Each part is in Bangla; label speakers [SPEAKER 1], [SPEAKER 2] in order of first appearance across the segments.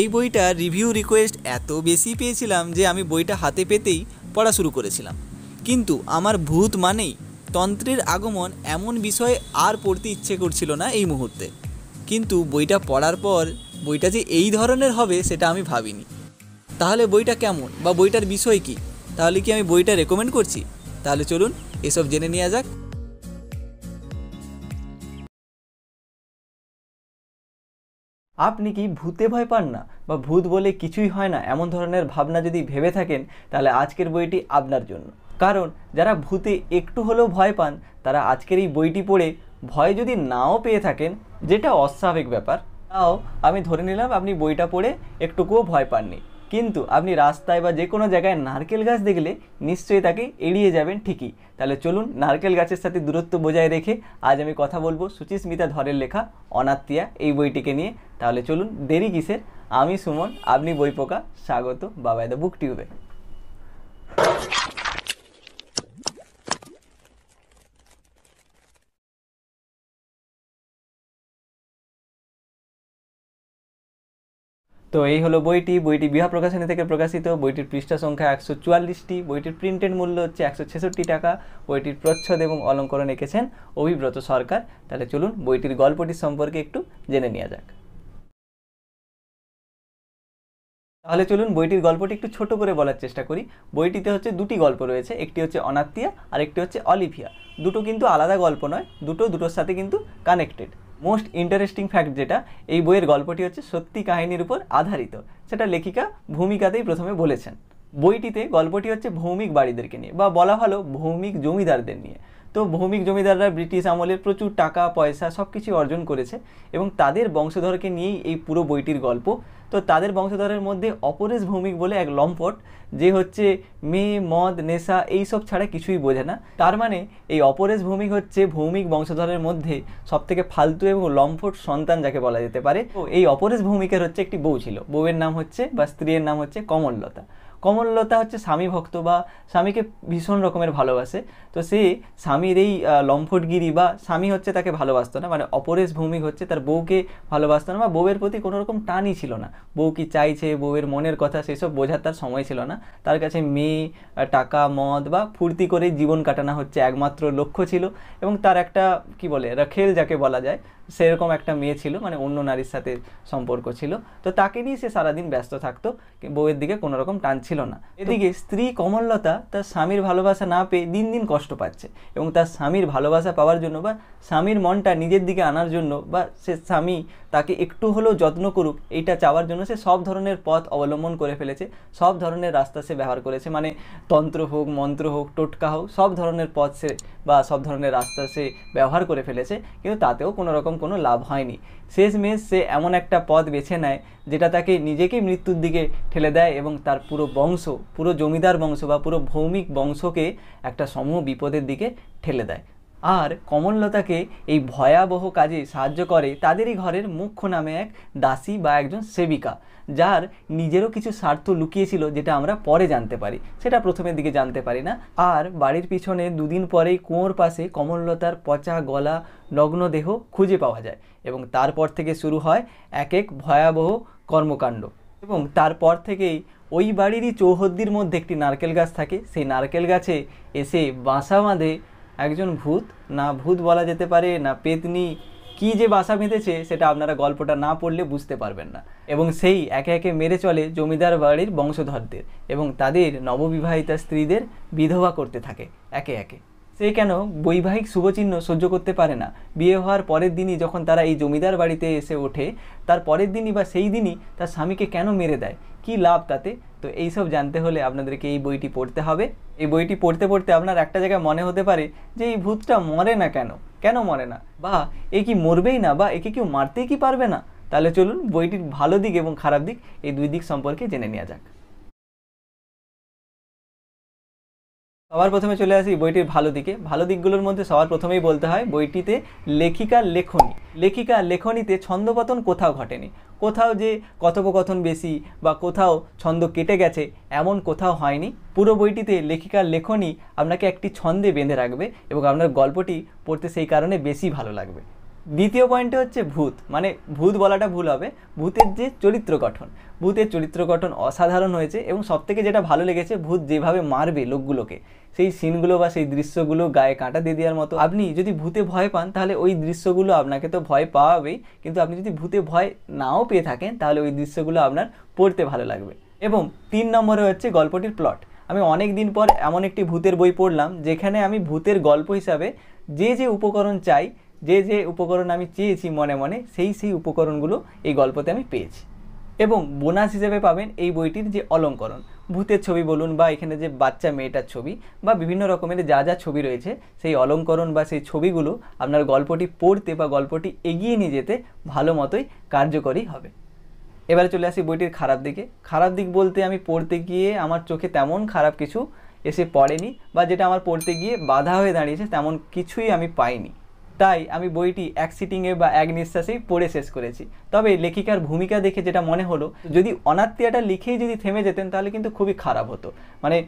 [SPEAKER 1] এই বইটা রিভিউ রিকোয়েস্ট এত বেশি পেয়েছিলাম যে আমি বইটা হাতে পেতেই পড়া শুরু করেছিলাম কিন্তু আমার ভূত মানেই তন্ত্রের আগমন এমন বিষয়ে আর পড়তে ইচ্ছে করছিল না এই মুহূর্তে কিন্তু বইটা পড়ার পর বইটা যে এই ধরনের হবে সেটা আমি ভাবিনি তাহলে বইটা কেমন বা বইটার বিষয় কি তাহলে কি আমি বইটা রেকমেন্ড করছি তাহলে চলুন এসব জেনে নেওয়া যাক আপনি কি ভূতে ভয় পান না বা ভূত বলে কিছুই হয় না এমন ধরনের ভাবনা যদি ভেবে থাকেন তাহলে আজকের বইটি আপনার জন্য কারণ যারা ভূতে একটু হলেও ভয় পান তারা আজকের এই বইটি পড়ে ভয় যদি নাও পেয়ে থাকেন যেটা অস্বাভাবিক ব্যাপার তাও আমি ধরে নিলাম আপনি বইটা পড়ে একটুকুও ভয় পাননি কিন্তু আপনি রাস্তায় বা যে কোনো জায়গায় নারকেল গাছ দেখলে নিশ্চয়ই তাকে এড়িয়ে যাবেন ঠিকই তাহলে চলুন নারকেল গাছের সাথে দূরত্ব বজায় রেখে আজ আমি কথা বলবো সুচিস্মিতা ধরের লেখা অনাত্মিয়া এই বইটিকে নিয়ে তাহলে চলুন দেরি কিসের আমি সুমন আপনি বই পোকা স্বাগত বাবায় দ্য বুক টিউবে তো এই হলো বইটি বইটি বিহা প্রকাশনী থেকে প্রকাশিত বইটির পৃষ্ঠা সংখ্যা একশো চুয়াল্লিশটি বইটির প্রিন্টেড মূল্য হচ্ছে একশো ছেষট্টি টাকা বইটির প্রচ্ছদ এবং অলঙ্করণ এঁকেছেন অভিব্রত সরকার তাহলে চলুন বইটির গল্পটি সম্পর্কে একটু জেনে নেওয়া যাক তাহলে চলুন বইটির গল্পটি একটু ছোট করে বলার চেষ্টা করি বইটিতে হচ্ছে দুটি গল্প রয়েছে একটি হচ্ছে অনাত্মিয়া আর একটি হচ্ছে অলিভিয়া দুটো কিন্তু আলাদা গল্প নয় দুটো দুটোর সাথে কিন্তু কানেক্টেড মোস্ট ইন্টারেস্টিং ফ্যাক্ট যেটা এই বইয়ের গল্পটি হচ্ছে সত্যি কাহিনীর উপর আধারিত সেটা লেখিকা ভূমিকাতেই প্রথমে বলেছেন বইটিতে গল্পটি হচ্ছে ভৌমিক বাড়িদেরকে নিয়ে বা বলা ভালো ভৌমিক জমিদারদের নিয়ে তো ভৌমিক জমিদাররা ব্রিটিশ আমলের প্রচুর টাকা পয়সা সব কিছু অর্জন করেছে এবং তাদের বংশধরকে নিয়েই এই পুরো বইটির গল্প তো তাদের বংশধরের মধ্যে অপরেশ ভৌমিক বলে এক লম্পট যে হচ্ছে মেয়ে মদ নেশা এইসব ছাড়া কিছুই বোঝে না তার মানে এই অপরেশ ভৌমিক হচ্ছে ভৌমিক বংশধরের মধ্যে সব থেকে ফালতু এবং লম্পট সন্তান যাকে বলা যেতে পারে তো এই অপরেশ ভৌমিকের হচ্ছে একটি বউ ছিল বউয়ের নাম হচ্ছে বা স্ত্রীর নাম হচ্ছে কমললতা কমললতা হচ্ছে স্বামী ভক্ত বা স্বামীকে ভীষণ রকমের ভালোবাসে তো সে স্বামীর এই লম্ফটগিরি বা স্বামী হচ্ছে তাকে ভালোবাসতো না মানে অপরেশ ভূমি হচ্ছে তার বউকে ভালোবাসতো না বা বউয়ের প্রতি কোনো রকম টানই ছিল না বউ কি চাইছে বউয়ের মনের কথা সেসব বোঝার তার সময় ছিল না তার কাছে মেয়ে টাকা মদ বা ফুর্তি করে জীবন কাটানো হচ্ছে একমাত্র লক্ষ্য ছিল এবং তার একটা কি বলে রাখেল যাকে বলা যায় সেরকম একটা মেয়ে ছিল মানে অন্য নারীর সাথে সম্পর্ক ছিল তো তাকে নিয়ে সে সারাদিন ব্যস্ত থাকতো বউয়ের দিকে কোনো রকম টান ছিল না এদিকে স্ত্রী কমললতা তার স্বামীর ভালোবাসা না পেয়ে দিন দিন কষ্ট পাচ্ছে এবং তার স্বামীর ভালোবাসা পাওয়ার জন্য বা স্বামীর মনটা নিজের দিকে আনার জন্য বা সে স্বামী তাকে একটু হলেও যত্ন করুক এইটা চাওয়ার জন্য সে সব ধরনের পথ অবলম্বন করে ফেলেছে সব ধরনের রাস্তা সে ব্যবহার করেছে মানে তন্ত্র হোক মন্ত্র হোক টোটকা হোক সব ধরনের পথ সে বা সব ধরনের রাস্তা সে ব্যবহার করে ফেলেছে কিন্তু তাতেও কোনো রকম কোনো লাভ হয়নি শেষমেশ সে এমন একটা পথ বেছে নেয় যেটা তাকে নিজেকেই মৃত্যুর দিকে ঠেলে দেয় এবং তার পুরো বংশ পুরো জমিদার বংশ বা পুরো ভৌমিক বংশকে একটা সমূহ বিপদের দিকে ঠেলে দেয় আর কমললতাকে এই ভয়াবহ কাজে সাহায্য করে তাদেরই ঘরের মুখ্য নামে এক দাসী বা একজন সেবিকা যার নিজেরও কিছু স্বার্থ লুকিয়েছিল যেটা আমরা পরে জানতে পারি সেটা প্রথমের দিকে জানতে পারি না আর বাড়ির পিছনে দুদিন পরেই কুঁয়োর পাশে কমললতার পচা গলা নগ্ন দেহ খুঁজে পাওয়া যায় এবং তারপর থেকে শুরু হয় এক এক ভয়াবহ কর্মকাণ্ড এবং তারপর থেকেই ওই বাড়িরই চৌহদ্দির মধ্যে একটি নারকেল গাছ থাকে সেই নারকেল গাছে এসে বাসা বাঁধে একজন ভূত না ভূত বলা যেতে পারে না পেতনি কী যে বাসা বেঁধেছে সেটা আপনারা গল্পটা না পড়লে বুঝতে পারবেন না এবং সেই একে একে মেরে চলে জমিদার বাড়ির বংশধরদের এবং তাদের নববিবাহিতা স্ত্রীদের বিধবা করতে থাকে একে একে সে কেন বৈবাহিক শুভচিহ্ন সহ্য করতে পারে না বিয়ে হওয়ার পরের দিনই যখন তারা এই জমিদার বাড়িতে এসে ওঠে তার পরের দিনই বা সেই দিনই তার স্বামীকে কেন মেরে দেয় কি লাভ তাতে তো এইসব জানতে হলে আপনাদেরকে এই বইটি পড়তে হবে এই বইটি পড়তে পড়তে আপনার একটা জায়গায় মনে হতে পারে যে এই ভূতটা মরে না কেন কেন মরে না বা এ কি মরবেই না বা একে কেউ মারতেই কি পারবে না তাহলে চলুন বইটির ভালো দিক এবং খারাপ দিক এই দুই দিক সম্পর্কে জেনে নেওয়া যাক সবার প্রথমে চলে আসি বইটির ভালো দিকে ভালো দিকগুলোর মধ্যে সবার প্রথমেই বলতে হয় বইটিতে লেখিকা লেখনী লেখিকা লেখনীতে ছন্দপতন কোথাও ঘটেনি কোথাও যে কথোপকথন বেশি বা কোথাও ছন্দ কেটে গেছে এমন কোথাও হয়নি পুরো বইটিতে লেখিকার লেখনী আপনাকে একটি ছন্দে বেঁধে রাখবে এবং আপনার গল্পটি পড়তে সেই কারণে বেশি ভালো লাগবে দ্বিতীয় পয়েন্টে হচ্ছে ভূত মানে ভূত বলাটা ভুল হবে ভূতের যে চরিত্র গঠন ভূতের চরিত্র গঠন অসাধারণ হয়েছে এবং সবথেকে যেটা ভালো লেগেছে ভূত যেভাবে মারবে লোকগুলোকে সেই সিনগুলো বা সেই দৃশ্যগুলো গায়ে কাঁটা দিয়ে দেওয়ার মতো আপনি যদি ভূতে ভয় পান তাহলে ওই দৃশ্যগুলো আপনাকে তো ভয় পাওয়াবেই কিন্তু আপনি যদি ভূতে ভয় নাও পেয়ে থাকেন তাহলে ওই দৃশ্যগুলো আপনার পড়তে ভালো লাগবে এবং তিন নম্বরে হচ্ছে গল্পটির প্লট আমি অনেক দিন পর এমন একটি ভূতের বই পড়লাম যেখানে আমি ভূতের গল্প হিসাবে যে যে উপকরণ চাই যে যে উপকরণ আমি চেয়েছি মনে মনে সেই সেই উপকরণগুলো এই গল্পতে আমি পেয়েছি এবং বোনাস হিসেবে পাবেন এই বইটির যে অলঙ্করণ ভূতের ছবি বলুন বা এখানে যে বাচ্চা মেয়েটার ছবি বা বিভিন্ন রকমের যা যা ছবি রয়েছে সেই অলঙ্করণ বা সেই ছবিগুলো আপনার গল্পটি পড়তে বা গল্পটি এগিয়ে নিয়ে যেতে ভালো মতোই কার্যকরী হবে এবারে চলে আসি বইটির খারাপ দিকে খারাপ দিক বলতে আমি পড়তে গিয়ে আমার চোখে তেমন খারাপ কিছু এসে পড়েনি বা যেটা আমার পড়তে গিয়ে বাধা হয়ে দাঁড়িয়েছে তেমন কিছুই আমি পাইনি তাই আমি বইটি এক সিটিংয়ে বা এক নিঃশ্বাসেই পড়ে শেষ করেছি তবে লেখিকার ভূমিকা দেখে যেটা মনে হলো যদি অনাত্মীয়াটা লিখেই যদি থেমে যেতেন তাহলে কিন্তু খুবই খারাপ হতো মানে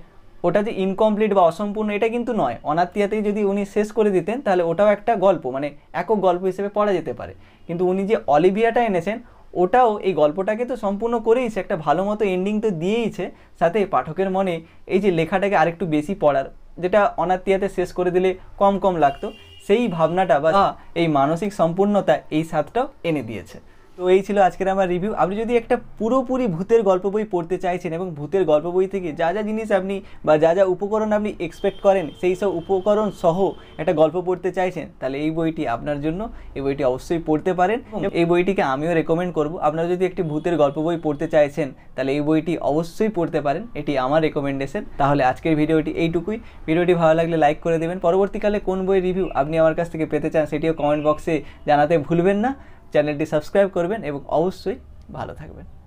[SPEAKER 1] ওটা যে ইনকমপ্লিট বা অসম্পূর্ণ এটা কিন্তু নয় অনাত্মীয়াতেই যদি উনি শেষ করে দিতেন তাহলে ওটাও একটা গল্প মানে একক গল্প হিসেবে পড়া যেতে পারে কিন্তু উনি যে অলিভিয়াটা এনেছেন ওটাও এই গল্পটাকে তো সম্পূর্ণ করেইছে একটা ভালো মতো এন্ডিং তো দিয়েইছে সাথে পাঠকের মনে এই যে লেখাটাকে আরেকটু বেশি পড়ার যেটা অনাত্মীয়াতে শেষ করে দিলে কম কম লাগতো সেই ভাবনাটা বা এই মানসিক সম্পূর্ণতা এই স্বাদটাও এনে দিয়েছে তো এই ছিল আজকের আমার রিভিউ আপনি যদি একটা পুরোপুরি ভূতের গল্প বই পড়তে চাইছেন এবং ভূতের গল্প বই থেকে যা যা জিনিস আপনি বা যা যা উপকরণ আপনি এক্সপেক্ট করেন সেই সব উপকরণ সহ একটা গল্প পড়তে চাইছেন তাহলে এই বইটি আপনার জন্য এই বইটি অবশ্যই পড়তে পারেন এই বইটিকে আমিও রেকমেন্ড করব আপনারা যদি একটি ভূতের গল্প বই পড়তে চাইছেন তাহলে এই বইটি অবশ্যই পড়তে পারেন এটি আমার রেকমেন্ডেশন তাহলে আজকের ভিডিওটি এইটুকুই ভিডিওটি ভালো লাগলে লাইক করে দেবেন পরবর্তীকালে কোন বই রিভিউ আপনি আমার কাছ থেকে পেতে চান সেটিও কমেন্ট বক্সে জানাতে ভুলবেন না চ্যানেলটি সাবস্ক্রাইব করবেন এবং অবশ্যই ভালো থাকবেন